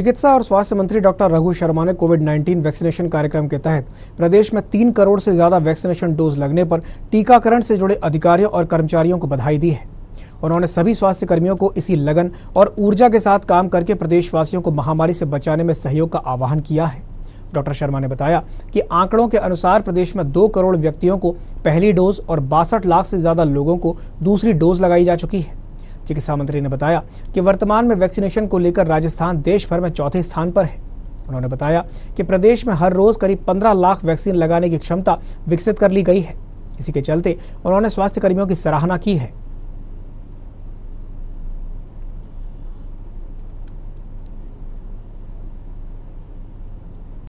चिकित्सा और स्वास्थ्य मंत्री डॉक्टर रघु शर्मा ने कोविड 19 वैक्सीनेशन कार्यक्रम के तहत प्रदेश में तीन करोड़ से ज्यादा वैक्सीनेशन डोज लगने पर टीकाकरण से जुड़े अधिकारियों और कर्मचारियों को बधाई दी है उन्होंने सभी स्वास्थ्य कर्मियों को इसी लगन और ऊर्जा के साथ काम करके प्रदेशवासियों को महामारी से बचाने में सहयोग का आह्वान किया है डॉक्टर शर्मा ने बताया कि आंकड़ों के अनुसार प्रदेश में दो करोड़ व्यक्तियों को पहली डोज और बासठ लाख से ज्यादा लोगों को दूसरी डोज लगाई जा चुकी है चिकित्सा मंत्री ने बताया कि वर्तमान में वैक्सीनेशन को लेकर राजस्थान देश भर में चौथे स्थान पर है उन्होंने बताया कि प्रदेश में हर रोज करीब पंद्रह लाख वैक्सीन लगाने की क्षमता विकसित कर ली गई है इसी के चलते उन्होंने स्वास्थ्य कर्मियों की सराहना की है